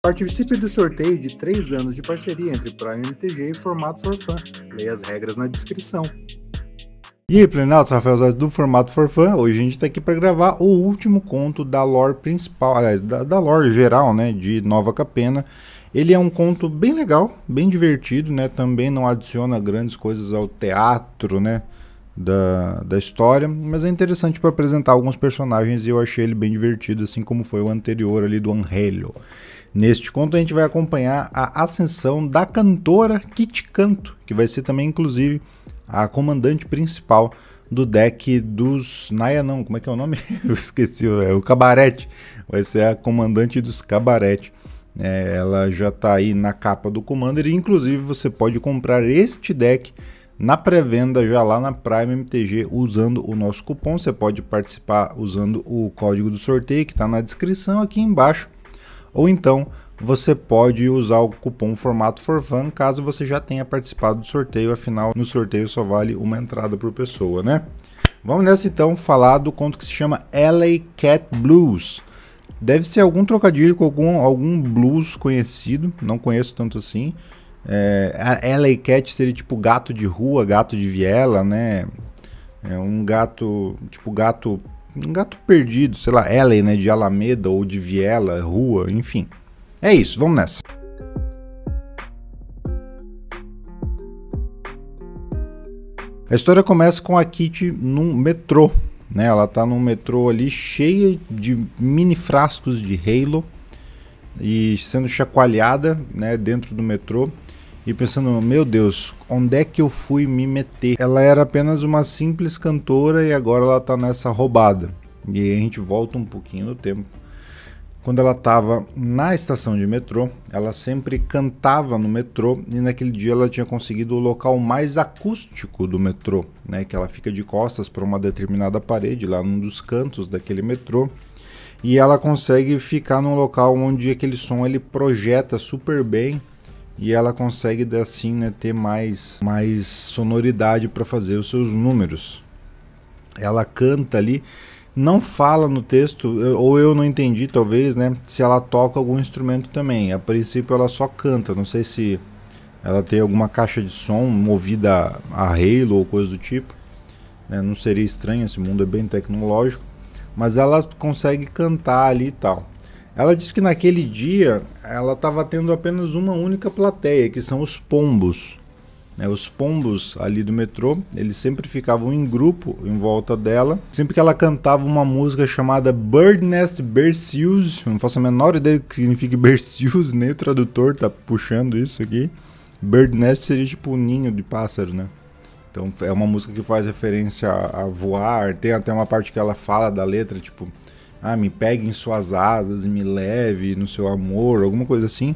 Participe do sorteio de 3 anos de parceria entre Prime MTG e Formato for Fun. Leia as regras na descrição. E aí, plenados, Rafael Zaz do Formato for Fun. Hoje a gente está aqui para gravar o último conto da lore principal, aliás, da, da lore geral, né, de Nova Capena. Ele é um conto bem legal, bem divertido, né, também não adiciona grandes coisas ao teatro, né, da, da história, mas é interessante para apresentar alguns personagens e eu achei ele bem divertido, assim como foi o anterior ali do Angelho. Neste conto a gente vai acompanhar a ascensão da cantora Kit Canto, que vai ser também inclusive a comandante principal do deck dos Naya não, como é que é o nome? Eu esqueci, é o Cabarete. Vai ser a comandante dos Cabarete. É, ela já está aí na capa do Commander e inclusive você pode comprar este deck na pré-venda já lá na Prime MTG usando o nosso cupom. Você pode participar usando o código do sorteio que está na descrição aqui embaixo ou então você pode usar o cupom formato for fun caso você já tenha participado do sorteio, afinal no sorteio só vale uma entrada por pessoa, né? Vamos nessa então falar do conto que se chama LA Cat Blues. Deve ser algum trocadilho com algum, algum blues conhecido, não conheço tanto assim. É, LA Cat seria tipo gato de rua, gato de viela, né? É um gato, tipo gato um gato perdido, sei lá, Ellen, né, de Alameda ou de Viela, rua, enfim. É isso, vamos nessa. A história começa com a Kitty num metrô, né? Ela tá num metrô ali cheia de mini frascos de Halo e sendo chacoalhada, né, dentro do metrô e pensando, meu Deus, onde é que eu fui me meter? Ela era apenas uma simples cantora e agora ela tá nessa roubada. E a gente volta um pouquinho no tempo. Quando ela estava na estação de metrô, ela sempre cantava no metrô e naquele dia ela tinha conseguido o local mais acústico do metrô, né? Que ela fica de costas para uma determinada parede lá num dos cantos daquele metrô e ela consegue ficar num local onde aquele som ele projeta super bem e ela consegue assim né, ter mais, mais sonoridade para fazer os seus números. Ela canta ali, não fala no texto, ou eu não entendi talvez, né, se ela toca algum instrumento também. A princípio ela só canta, não sei se ela tem alguma caixa de som movida a Halo ou coisa do tipo. Né? Não seria estranho, esse mundo é bem tecnológico. Mas ela consegue cantar ali e tal. Ela disse que naquele dia ela estava tendo apenas uma única plateia, que são os pombos. Né? Os pombos ali do metrô, eles sempre ficavam em grupo em volta dela. Sempre que ela cantava uma música chamada Bird Nest Berceuse, não faço a menor ideia do que significa Berceuse, nem o tradutor tá puxando isso aqui. Bird Nest seria tipo um ninho de pássaro, né? Então é uma música que faz referência a voar, tem até uma parte que ela fala da letra, tipo ah, me pegue em suas asas e me leve no seu amor, alguma coisa assim.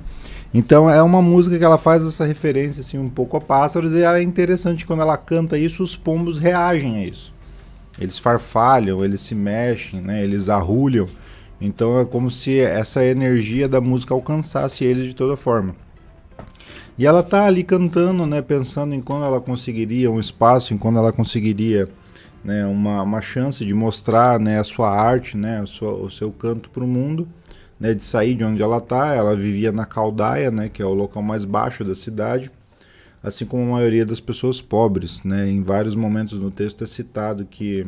Então é uma música que ela faz essa referência assim um pouco a pássaros e ela é interessante quando ela canta isso, os pombos reagem a isso. Eles farfalham, eles se mexem, né? Eles arrulham. Então é como se essa energia da música alcançasse eles de toda forma. E ela tá ali cantando, né, pensando em quando ela conseguiria um espaço, em quando ela conseguiria né, uma, uma chance de mostrar né, a sua arte, né, o, o seu canto para o mundo, né, de sair de onde ela está. Ela vivia na Caldaia, né, que é o local mais baixo da cidade, assim como a maioria das pessoas pobres. Né? Em vários momentos no texto é citado que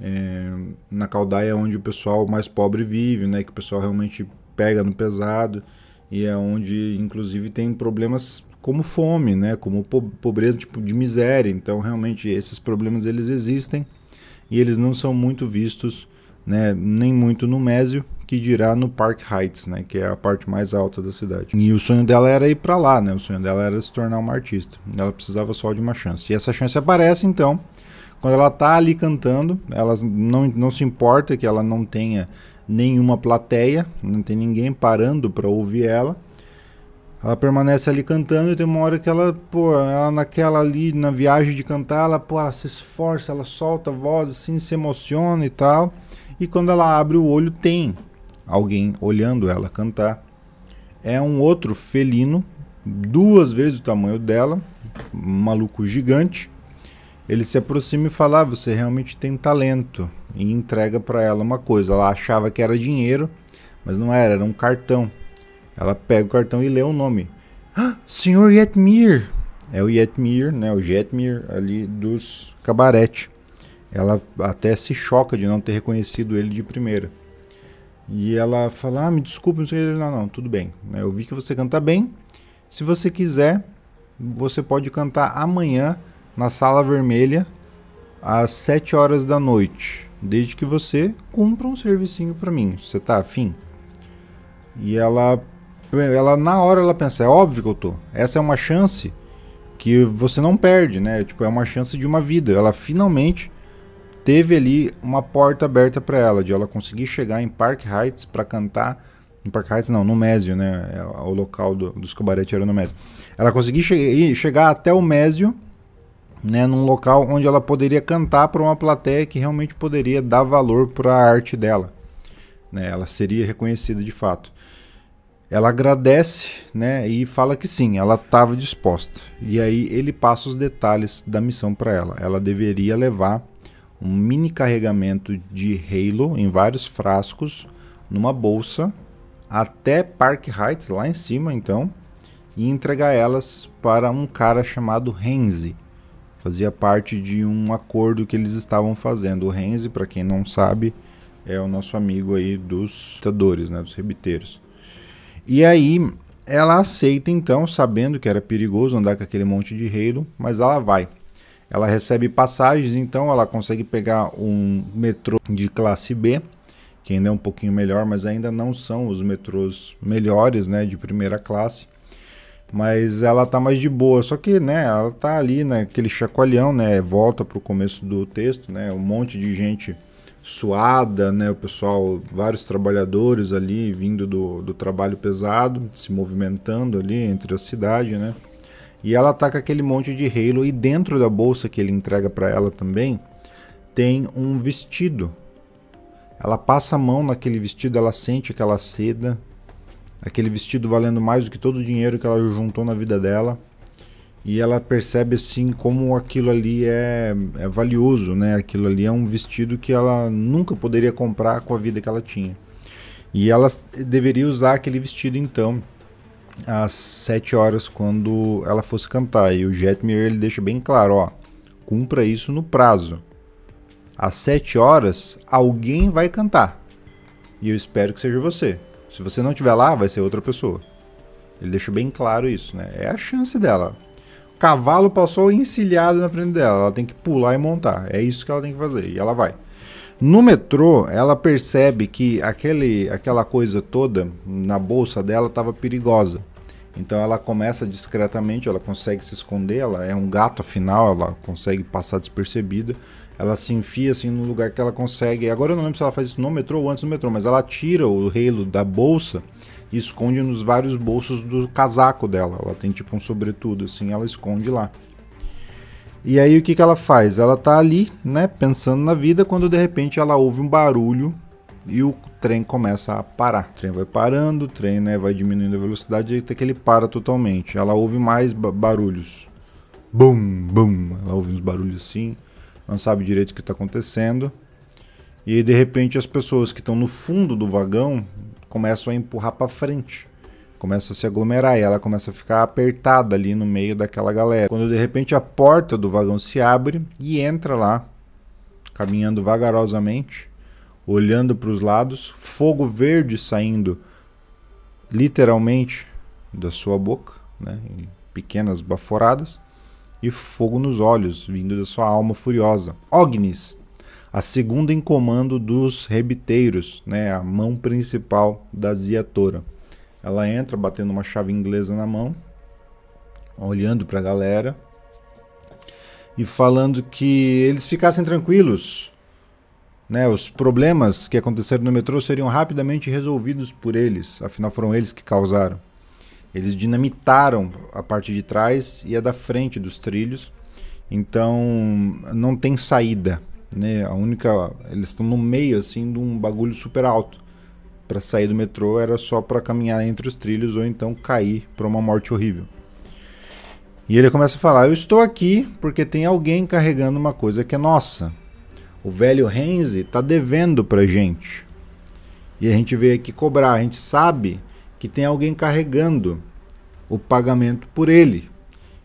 é, na Caldaia é onde o pessoal mais pobre vive, né, que o pessoal realmente pega no pesado e é onde, inclusive, tem problemas como fome, né? Como pobreza tipo de miséria. Então, realmente esses problemas eles existem e eles não são muito vistos, né? Nem muito no Mésio, que dirá no Park Heights, né, que é a parte mais alta da cidade. E o sonho dela era ir para lá, né? O sonho dela era se tornar uma artista. Ela precisava só de uma chance. E essa chance aparece então quando ela está ali cantando, ela não, não se importa que ela não tenha nenhuma plateia, não tem ninguém parando para ouvir ela. Ela permanece ali cantando e tem uma hora que ela, pô, ela naquela ali, na viagem de cantar, ela, pô, ela se esforça, ela solta a voz assim, se emociona e tal. E quando ela abre o olho, tem alguém olhando ela cantar. É um outro felino, duas vezes o tamanho dela, um maluco gigante. Ele se aproxima e fala: ah, Você realmente tem talento. E entrega para ela uma coisa. Ela achava que era dinheiro, mas não era, era um cartão ela pega o cartão e lê o nome. Ah, senhor Yetmir! É o Yetmir, né? O Jetmir ali dos cabarete. Ela até se choca de não ter reconhecido ele de primeira. E ela fala: Ah, me desculpe, não sei ele não, não, tudo bem. Né? Eu vi que você canta bem. Se você quiser, você pode cantar amanhã na sala vermelha às 7 horas da noite, desde que você cumpra um servicinho para mim. Você tá afim? E ela ela na hora ela pensa, é óbvio que eu tô. Essa é uma chance que você não perde, né? Tipo, é uma chance de uma vida. Ela finalmente teve ali uma porta aberta para ela, de ela conseguir chegar em Park Heights para cantar. Em Park Heights, não, no Mésio, né? É o local do, dos cabarete era no Mésio. Ela conseguir che chegar até o Mésio, né? Num local onde ela poderia cantar para uma plateia que realmente poderia dar valor para a arte dela. Né? Ela seria reconhecida de fato. Ela agradece, né, e fala que sim, ela estava disposta. E aí ele passa os detalhes da missão para ela. Ela deveria levar um mini carregamento de Halo em vários frascos numa bolsa até Park Heights lá em cima, então, e entregar elas para um cara chamado Renzi. Fazia parte de um acordo que eles estavam fazendo. O Renzi, para quem não sabe, é o nosso amigo aí dos ditadores, né, dos rebiteiros. E aí ela aceita então, sabendo que era perigoso andar com aquele monte de reino, mas ela vai. Ela recebe passagens, então ela consegue pegar um metrô de classe B, que ainda é um pouquinho melhor, mas ainda não são os metrôs melhores, né, de primeira classe. Mas ela tá mais de boa, só que, né, ela tá ali naquele né, chacoalhão, né, volta pro começo do texto, né, um monte de gente suada, né? O pessoal, vários trabalhadores ali vindo do, do trabalho pesado, se movimentando ali entre a cidade, né? E ela ataca tá aquele monte de Halo e dentro da bolsa que ele entrega para ela também tem um vestido. Ela passa a mão naquele vestido, ela sente aquela seda, aquele vestido valendo mais do que todo o dinheiro que ela juntou na vida dela e ela percebe assim como aquilo ali é, é, valioso, né? Aquilo ali é um vestido que ela nunca poderia comprar com a vida que ela tinha. E ela deveria usar aquele vestido então às sete horas quando ela fosse cantar. E o Jetmir ele deixa bem claro, ó, cumpra isso no prazo. Às sete horas alguém vai cantar. E eu espero que seja você. Se você não estiver lá, vai ser outra pessoa. Ele deixa bem claro isso, né? É a chance dela cavalo passou encilhado na frente dela. Ela tem que pular e montar. É isso que ela tem que fazer. E ela vai. No metrô, ela percebe que aquele, aquela coisa toda na bolsa dela estava perigosa. Então ela começa discretamente, ela consegue se esconder, ela é um gato afinal, ela consegue passar despercebida. Ela se enfia assim no lugar que ela consegue. Agora eu não lembro se ela faz isso no metrô ou antes do metrô, mas ela tira o relo da bolsa e esconde nos vários bolsos do casaco dela. Ela tem tipo um sobretudo, assim, ela esconde lá. E aí o que, que ela faz? Ela tá ali, né, pensando na vida, quando de repente ela ouve um barulho e o trem começa a parar. O trem vai parando, o trem né, vai diminuindo a velocidade até que ele para totalmente. Ela ouve mais barulhos. Bum, bum. Ela ouve uns barulhos assim, não sabe direito o que está acontecendo. E aí, de repente, as pessoas que estão no fundo do vagão começam a empurrar para frente. Começa a se aglomerar e ela começa a ficar apertada ali no meio daquela galera. Quando de repente a porta do vagão se abre e entra lá, caminhando vagarosamente, olhando para os lados, fogo verde saindo literalmente da sua boca, né, em pequenas baforadas, e fogo nos olhos vindo da sua alma furiosa. Ognis! a segunda em comando dos rebiteiros, né, a mão principal da Zia Tora. Ela entra batendo uma chave inglesa na mão, olhando para a galera e falando que eles ficassem tranquilos. Né, os problemas que aconteceram no metrô seriam rapidamente resolvidos por eles, afinal foram eles que causaram. Eles dinamitaram a parte de trás e a da frente dos trilhos, então não tem saída né? A única, eles estão no meio assim de um bagulho super alto. Para sair do metrô era só para caminhar entre os trilhos ou então cair para uma morte horrível. E ele começa a falar: "Eu estou aqui porque tem alguém carregando uma coisa que é nossa. O velho Renzi tá devendo pra gente. E a gente veio aqui cobrar, a gente sabe que tem alguém carregando o pagamento por ele.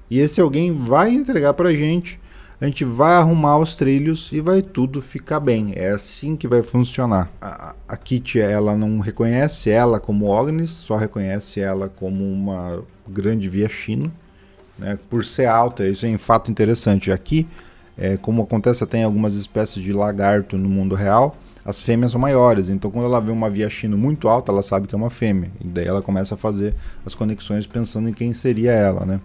E esse alguém vai entregar pra gente a gente vai arrumar os trilhos e vai tudo ficar bem. É assim que vai funcionar. A, a ela não reconhece ela como Ognis, só reconhece ela como uma grande via chino, né? Por ser alta, isso é um fato interessante. Aqui, é, como acontece até em algumas espécies de lagarto no mundo real, as fêmeas são maiores, então quando ela vê uma via chino muito alta, ela sabe que é uma fêmea, e daí ela começa a fazer as conexões pensando em quem seria ela, né?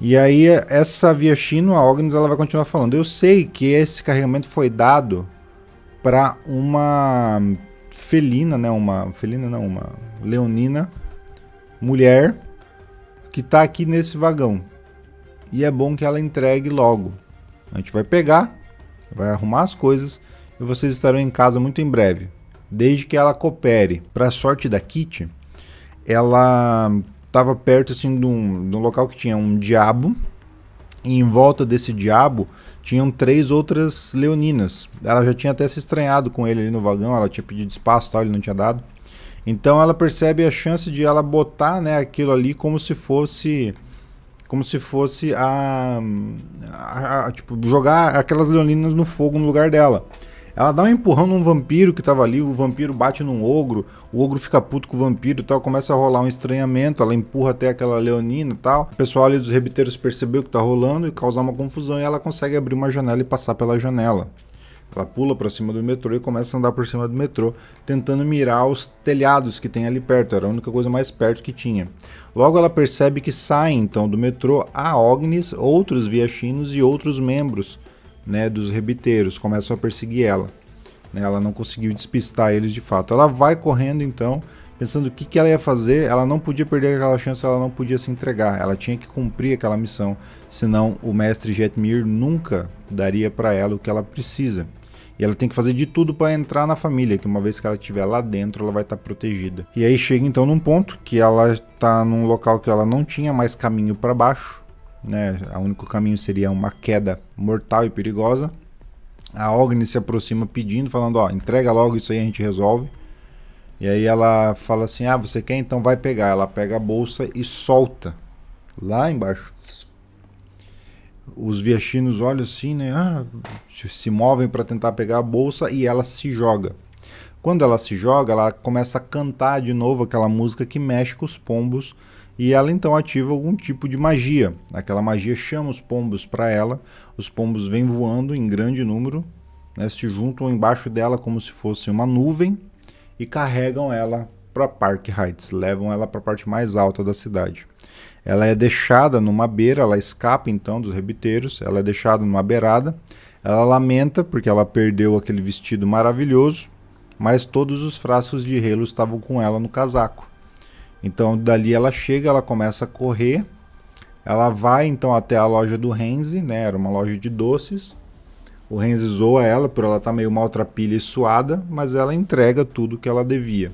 E aí essa via Chino, a Ognes, ela vai continuar falando. Eu sei que esse carregamento foi dado para uma felina, né, uma felina não, uma leonina mulher que tá aqui nesse vagão. E é bom que ela entregue logo. A gente vai pegar, vai arrumar as coisas e vocês estarão em casa muito em breve, desde que ela coopere. Para sorte da Kit, ela Tava perto assim de um, de um local que tinha um diabo. E em volta desse diabo tinham três outras leoninas. Ela já tinha até se estranhado com ele ali no vagão, ela tinha pedido espaço, tal, ele não tinha dado. Então ela percebe a chance de ela botar, né, aquilo ali como se fosse como se fosse a, a, a tipo jogar aquelas leoninas no fogo no lugar dela. Ela dá um empurrão num vampiro que tava ali, o vampiro bate num ogro, o ogro fica puto com o vampiro e tal, começa a rolar um estranhamento, ela empurra até aquela leonina e tal. O pessoal ali dos rebiteiros percebeu que tá rolando e causar uma confusão e ela consegue abrir uma janela e passar pela janela. Ela pula para cima do metrô e começa a andar por cima do metrô, tentando mirar os telhados que tem ali perto, era a única coisa mais perto que tinha. Logo ela percebe que saem então do metrô a Ognis, outros viachinos e outros membros né, dos rebiteiros, começam a perseguir ela. Né, ela não conseguiu despistar eles de fato. Ela vai correndo então, pensando o que, que ela ia fazer, ela não podia perder aquela chance, ela não podia se entregar, ela tinha que cumprir aquela missão, senão o mestre Jetmir nunca daria para ela o que ela precisa. E ela tem que fazer de tudo para entrar na família, que uma vez que ela estiver lá dentro, ela vai estar tá protegida. E aí chega então num ponto que ela está num local que ela não tinha mais caminho para baixo, né? O único caminho seria uma queda mortal e perigosa. A Ogni se aproxima pedindo, falando: Ó, entrega logo isso aí, a gente resolve. E aí ela fala assim: Ah, você quer? Então vai pegar. Ela pega a bolsa e solta lá embaixo. Os viaxinos olham assim, né? Ah, se movem para tentar pegar a bolsa e ela se joga. Quando ela se joga, ela começa a cantar de novo aquela música que mexe com os pombos e ela então ativa algum tipo de magia. Aquela magia chama os pombos para ela, os pombos vêm voando em grande número, né, se juntam embaixo dela como se fosse uma nuvem e carregam ela para Park Heights, levam ela para a parte mais alta da cidade. Ela é deixada numa beira, ela escapa então dos rebiteiros, ela é deixada numa beirada. Ela lamenta porque ela perdeu aquele vestido maravilhoso, mas todos os frascos de relo estavam com ela no casaco. Então dali ela chega, ela começa a correr, ela vai então até a loja do Renzi, né? Era uma loja de doces. O Renzi zoa ela por ela estar tá meio maltrapilha e suada, mas ela entrega tudo que ela devia.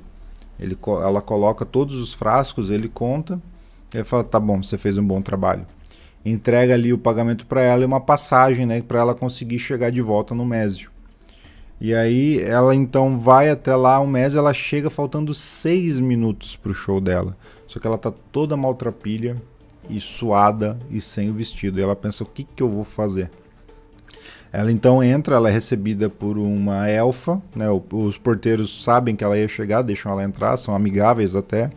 Ele, ela coloca todos os frascos, ele conta, ele fala: "Tá bom, você fez um bom trabalho". Entrega ali o pagamento para ela e uma passagem, né, para ela conseguir chegar de volta no Mésio. E aí ela então vai até lá, o Messi, ela chega faltando seis minutos pro show dela. Só que ela tá toda maltrapilha e suada e sem o vestido. E ela pensa, o que que eu vou fazer? Ela então entra, ela é recebida por uma elfa, né? Os porteiros sabem que ela ia chegar, deixam ela entrar, são amigáveis até.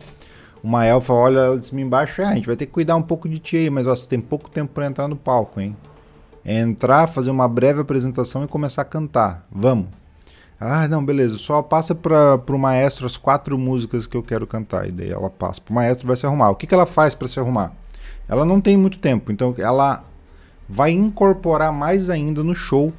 Uma elfa olha de cima embaixo, é, a gente vai ter que cuidar um pouco de ti aí, mas ó, você tem pouco tempo para entrar no palco, hein? É entrar, fazer uma breve apresentação e começar a cantar. Vamos. Ah, não, beleza. Só passa para o maestro as quatro músicas que eu quero cantar. E daí ela passa para o maestro vai se arrumar. O que, que ela faz para se arrumar? Ela não tem muito tempo, então ela vai incorporar mais ainda no show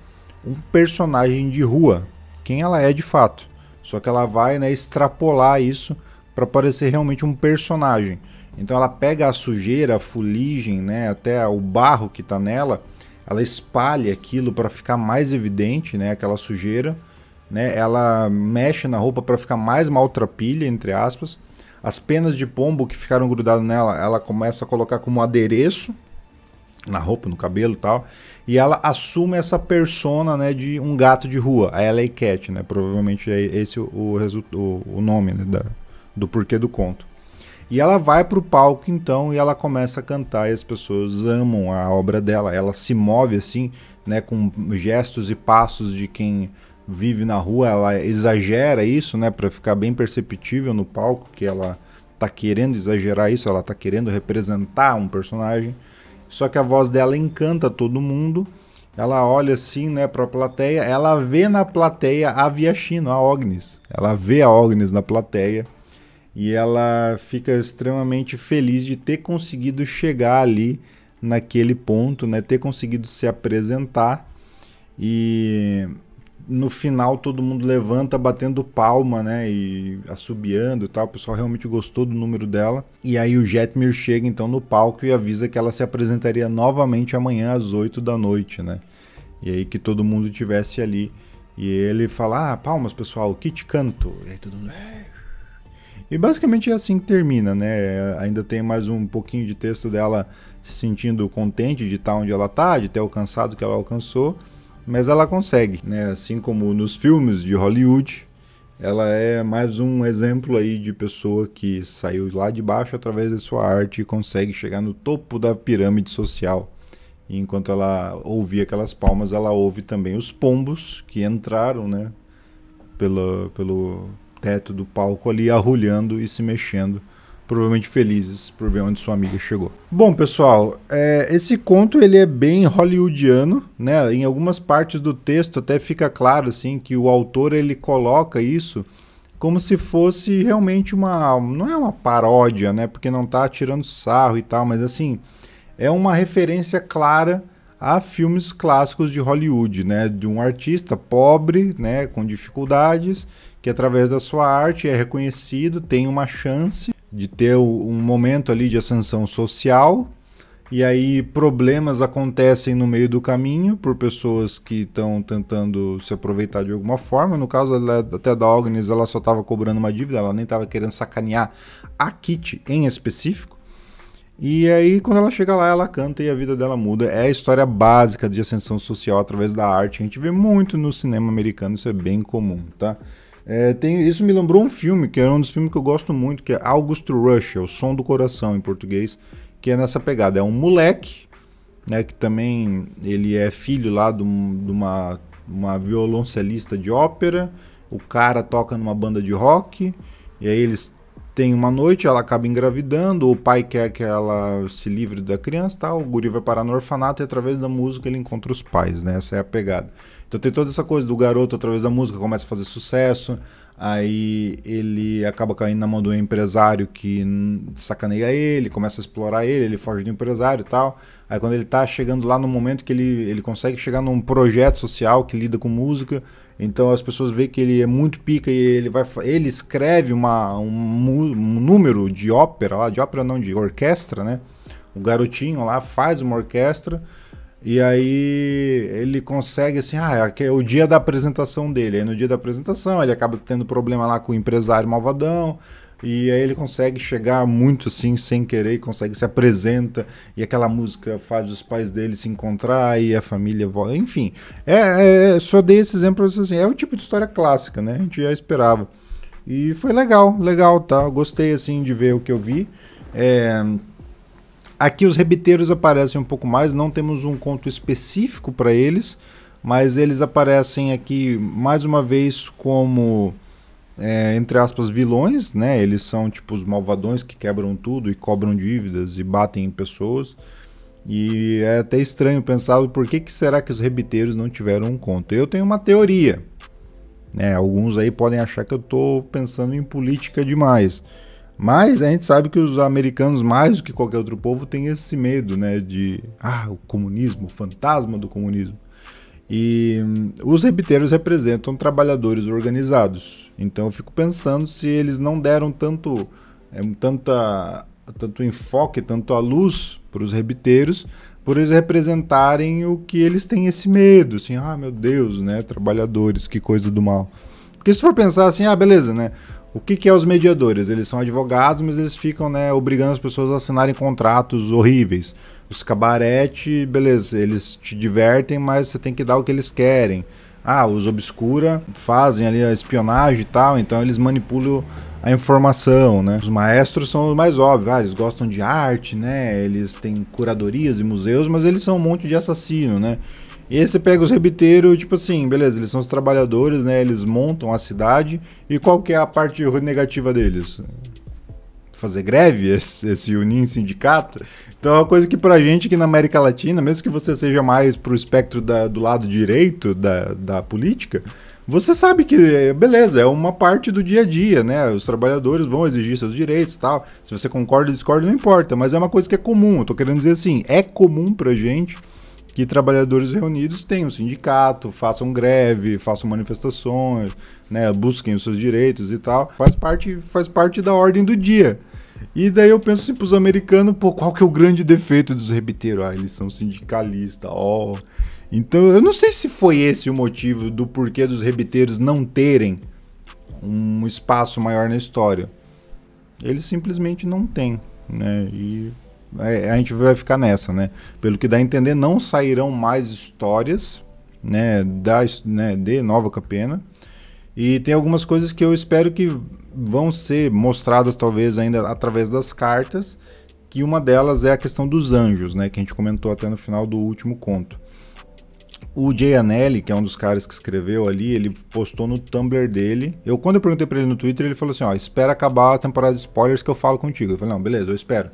um personagem de rua, quem ela é de fato. Só que ela vai né, extrapolar isso para parecer realmente um personagem. Então ela pega a sujeira, a fuligem, né, até o barro que está nela ela espalha aquilo para ficar mais evidente, né, aquela sujeira, né? Ela mexe na roupa para ficar mais maltrapilha, entre aspas. As penas de pombo que ficaram grudadas nela, ela começa a colocar como adereço na roupa, no cabelo e tal. E ela assume essa persona, né, de um gato de rua, a LA Cat, né? Provavelmente é esse o, o, o nome né, da, do porquê do conto. E ela vai para o palco então e ela começa a cantar e as pessoas amam a obra dela. Ela se move assim, né, com gestos e passos de quem vive na rua. Ela exagera isso, né, para ficar bem perceptível no palco que ela tá querendo exagerar isso, ela tá querendo representar um personagem. Só que a voz dela encanta todo mundo. Ela olha assim, né, para a plateia. Ela vê na plateia a Viachino, a Ognis. Ela vê a Ognis na plateia e ela fica extremamente feliz de ter conseguido chegar ali naquele ponto, né? Ter conseguido se apresentar e no final todo mundo levanta batendo palma, né, e assobiando e tal. O pessoal realmente gostou do número dela. E aí o Jetmir chega então no palco e avisa que ela se apresentaria novamente amanhã às 8 da noite, né? E aí que todo mundo tivesse ali e ele fala: "Ah, palmas, pessoal, Kit canto". E aí todo mundo é, e basicamente é assim que termina, né? Ainda tem mais um pouquinho de texto dela se sentindo contente de estar onde ela está, de ter alcançado o que ela alcançou, mas ela consegue, né? Assim como nos filmes de Hollywood, ela é mais um exemplo aí de pessoa que saiu lá de baixo através da sua arte e consegue chegar no topo da pirâmide social. E enquanto ela ouvia aquelas palmas, ela ouve também os pombos que entraram, né? Pelo, pelo, teto do palco ali arrulhando e se mexendo, provavelmente felizes por ver onde sua amiga chegou. Bom, pessoal, é, esse conto ele é bem hollywoodiano, né? Em algumas partes do texto até fica claro assim que o autor ele coloca isso como se fosse realmente uma não é uma paródia, né? Porque não está tirando sarro e tal, mas assim, é uma referência clara a filmes clássicos de Hollywood, né, de um artista pobre, né, com dificuldades, que através da sua arte é reconhecido, tem uma chance de ter um momento ali de ascensão social. E aí problemas acontecem no meio do caminho por pessoas que estão tentando se aproveitar de alguma forma. No caso ela, até da Agnes, ela só estava cobrando uma dívida, ela nem estava querendo sacanear a Kit em específico. E aí, quando ela chega lá, ela canta e a vida dela muda. É a história básica de ascensão social através da arte. A gente vê muito no cinema americano, isso é bem comum, tá? É, tem, isso me lembrou um filme, que é um dos filmes que eu gosto muito, que é August Rush, é O Som do Coração, em português, que é nessa pegada. É um moleque, né, que também ele é filho lá de, uma, uma violoncelista de ópera, o cara toca numa banda de rock, e aí eles tem uma noite, ela acaba engravidando, o pai quer que ela se livre da criança, tá? o guri vai parar no orfanato e através da música ele encontra os pais, né? Essa é a pegada. Então tem toda essa coisa do garoto através da música começa a fazer sucesso, aí ele acaba caindo na mão do empresário que sacaneia ele, começa a explorar ele, ele foge do empresário e tal. Aí quando ele tá chegando lá no momento que ele, ele consegue chegar num projeto social que lida com música, então as pessoas veem que ele é muito pica e ele vai ele escreve uma, um, um número de ópera, lá, de ópera não, de orquestra, né? O garotinho lá faz uma orquestra e aí ele consegue assim, ah, é o dia da apresentação dele. Aí no dia da apresentação ele acaba tendo problema lá com o empresário malvadão, e aí ele consegue chegar muito assim, sem querer, consegue se apresenta, e aquela música faz os pais dele se encontrar, e a família volta. Enfim, é, é, é só dei esse exemplo assim, é o tipo de história clássica, né? A gente já esperava. E foi legal, legal, tá? Gostei assim de ver o que eu vi. É... Aqui os rebiteiros aparecem um pouco mais, não temos um conto específico para eles, mas eles aparecem aqui mais uma vez como é, entre aspas, vilões, né? Eles são tipo os malvadões que quebram tudo e cobram dívidas e batem em pessoas. E é até estranho pensar por que, que será que os rebiteiros não tiveram um conto. Eu tenho uma teoria. Né? Alguns aí podem achar que eu estou pensando em política demais. Mas a gente sabe que os americanos, mais do que qualquer outro povo, têm esse medo, né? De ah, o comunismo, o fantasma do comunismo. E hum, os rebiteiros representam trabalhadores organizados. Então eu fico pensando se eles não deram tanto, é, tanta, tanto enfoque, tanto a luz para os rebiteiros, por eles representarem o que eles têm esse medo, assim, ah, meu Deus, né, trabalhadores, que coisa do mal. Porque se for pensar assim, ah, beleza, né, o que, que é os mediadores? Eles são advogados, mas eles ficam, né, obrigando as pessoas a assinarem contratos horríveis. Os cabarete, beleza, eles te divertem, mas você tem que dar o que eles querem. Ah, os obscura fazem ali a espionagem e tal, então eles manipulam a informação, né? Os maestros são os mais óbvios, ah, eles gostam de arte, né? Eles têm curadorias e museus, mas eles são um monte de assassino, né? E aí você pega os rebiteiros, tipo assim, beleza, eles são os trabalhadores, né? Eles montam a cidade. E qual que é a parte negativa deles? fazer greve, esse, se unir em sindicato. Então é uma coisa que para gente aqui na América Latina, mesmo que você seja mais para o espectro da, do lado direito da, da política, você sabe que, beleza, é uma parte do dia a dia, né? Os trabalhadores vão exigir seus direitos e tal. Se você concorda ou discorda, não importa, mas é uma coisa que é comum. Eu tô querendo dizer assim, é comum pra gente que trabalhadores reunidos tenham sindicato, façam greve, façam manifestações, né, busquem os seus direitos e tal. Faz parte, faz parte da ordem do dia. E daí eu penso assim pros americanos, pô, qual que é o grande defeito dos rebiteiros? Ah, eles são sindicalistas, ó. Oh. Então, eu não sei se foi esse o motivo do porquê dos rebiteiros não terem um espaço maior na história. Eles simplesmente não têm, né? E é, a gente vai ficar nessa, né? Pelo que dá a entender, não sairão mais histórias, né, da, né, de Nova Capena. E tem algumas coisas que eu espero que vão ser mostradas, talvez, ainda através das cartas, que uma delas é a questão dos anjos, né, que a gente comentou até no final do último conto. O Jay Anelli, que é um dos caras que escreveu ali, ele postou no Tumblr dele. Eu, quando eu perguntei para ele no Twitter, ele falou assim: ó, espera acabar a temporada de spoilers que eu falo contigo. Eu falei, não, beleza, eu espero.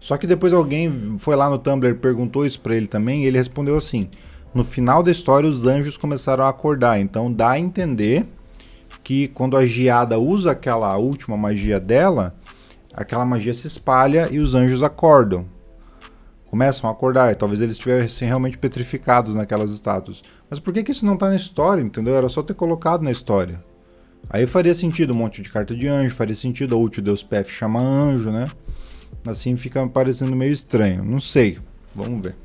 Só que depois alguém foi lá no Tumblr perguntou isso para ele também, e ele respondeu assim: "No final da história os anjos começaram a acordar". Então dá a entender que quando a Geada usa aquela última magia dela, aquela magia se espalha e os anjos acordam. Começam a acordar, e talvez eles estivessem realmente petrificados naquelas estátuas. Mas por que, que isso não está na história, entendeu? Era só ter colocado na história. Aí faria sentido um monte de carta de anjo, faria sentido a ult Deus PF chamar anjo, né? Assim fica parecendo meio estranho. Não sei. Vamos ver.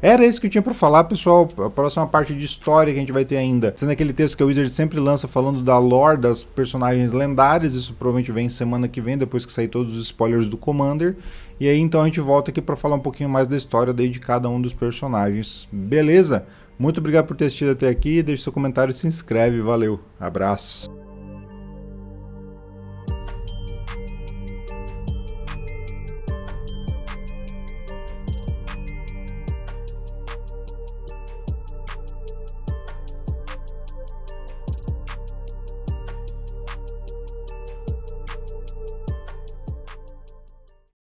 Era isso que eu tinha para falar, pessoal. A próxima parte de história que a gente vai ter ainda, sendo aquele texto que a Wizard sempre lança falando da lore das personagens lendárias, isso provavelmente vem semana que vem, depois que sair todos os spoilers do Commander. E aí então a gente volta aqui para falar um pouquinho mais da história daí de cada um dos personagens. Beleza? Muito obrigado por ter assistido até aqui, deixe seu comentário, se inscreve, valeu. Abraço.